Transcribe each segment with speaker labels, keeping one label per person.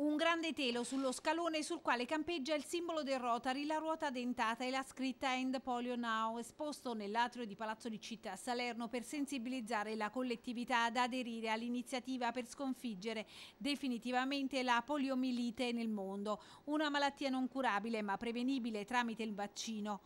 Speaker 1: Un grande telo sullo scalone sul quale campeggia il simbolo del Rotary, la ruota dentata e la scritta End Polio Now, esposto nell'atrio di Palazzo di Città a Salerno per sensibilizzare la collettività ad aderire all'iniziativa per sconfiggere definitivamente la poliomielite nel mondo, una malattia non curabile ma prevenibile tramite il vaccino.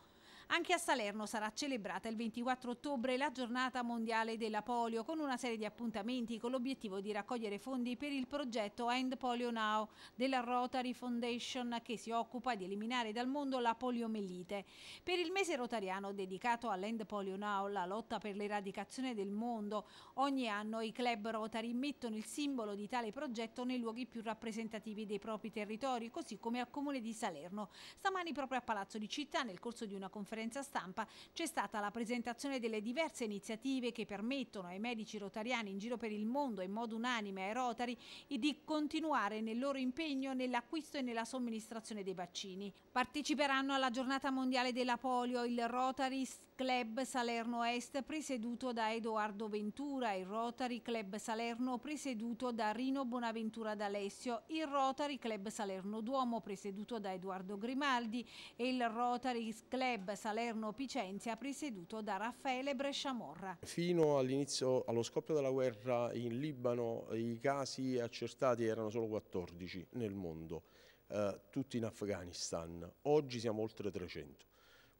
Speaker 1: Anche a Salerno sarà celebrata il 24 ottobre la giornata mondiale della polio con una serie di appuntamenti con l'obiettivo di raccogliere fondi per il progetto End Polio Now della Rotary Foundation che si occupa di eliminare dal mondo la poliomelite. Per il mese rotariano dedicato all'End Polio Now, la lotta per l'eradicazione del mondo, ogni anno i club Rotary mettono il simbolo di tale progetto nei luoghi più rappresentativi dei propri territori, così come al comune di Salerno. Stamani proprio a Palazzo di Città, nel corso di una conferenza conferenza stampa c'è stata la presentazione delle diverse iniziative che permettono ai medici rotariani in giro per il mondo in modo unanime ai Rotari di continuare nel loro impegno nell'acquisto e nella somministrazione dei vaccini. Parteciperanno alla giornata mondiale della polio il Rotarist Club Salerno Est presieduto da Edoardo Ventura, il Rotary Club Salerno presieduto da Rino Bonaventura d'Alessio, il Rotary Club Salerno Duomo presieduto da Edoardo Grimaldi e il Rotary Club Salerno Picenzia presieduto da Raffaele Bresciamorra.
Speaker 2: Fino all'inizio, allo scoppio della guerra in Libano i casi accertati erano solo 14 nel mondo, eh, tutti in Afghanistan. Oggi siamo oltre 300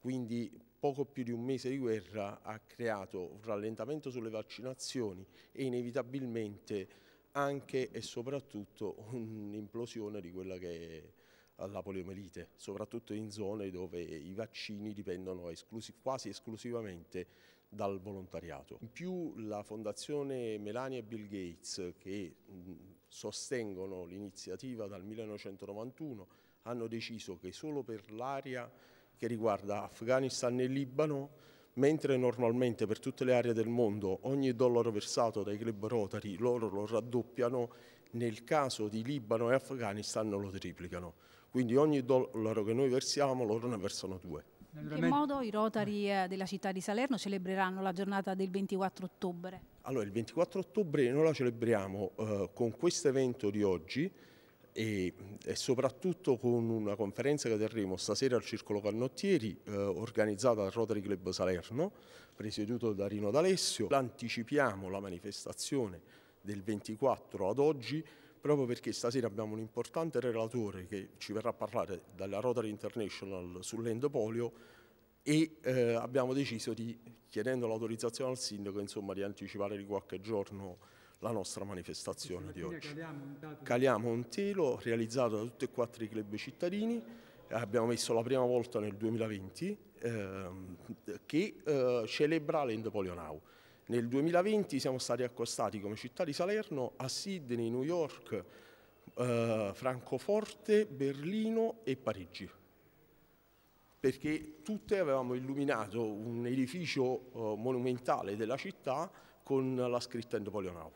Speaker 2: quindi poco più di un mese di guerra ha creato un rallentamento sulle vaccinazioni e inevitabilmente anche e soprattutto un'implosione di quella che è la poliomelite, soprattutto in zone dove i vaccini dipendono esclusi, quasi esclusivamente dal volontariato. In più la Fondazione Melania e Bill Gates che sostengono l'iniziativa dal 1991 hanno deciso che solo per l'aria che riguarda Afghanistan e Libano, mentre normalmente per tutte le aree del mondo ogni dollaro versato dai club rotari loro lo raddoppiano, nel caso di Libano e Afghanistan lo triplicano. Quindi ogni dollaro che noi versiamo loro ne versano due. In che
Speaker 1: modo i rotari mm. eh, della città di Salerno celebreranno la giornata del 24 ottobre?
Speaker 2: Allora, il 24 ottobre noi la celebriamo eh, con questo evento di oggi, e, e, soprattutto con una conferenza che terremo stasera al Circolo Cannottieri eh, organizzata dal Rotary Club Salerno, presieduto da Rino D'Alessio. Anticipiamo la manifestazione del 24 ad oggi proprio perché stasera abbiamo un importante relatore che ci verrà a parlare dalla Rotary International sull'endopolio e eh, abbiamo deciso di, chiedendo l'autorizzazione al sindaco, insomma, di anticipare di qualche giorno la nostra manifestazione di oggi. Caliamo un telo realizzato da tutti e quattro i club cittadini, eh, abbiamo messo la prima volta nel 2020, ehm, che eh, celebra l'End Polio Polionau. Nel 2020 siamo stati accostati come città di Salerno a Sydney, New York, eh, Francoforte, Berlino e Parigi perché tutte avevamo illuminato un edificio eh, monumentale della città con la scritta Endopolionau.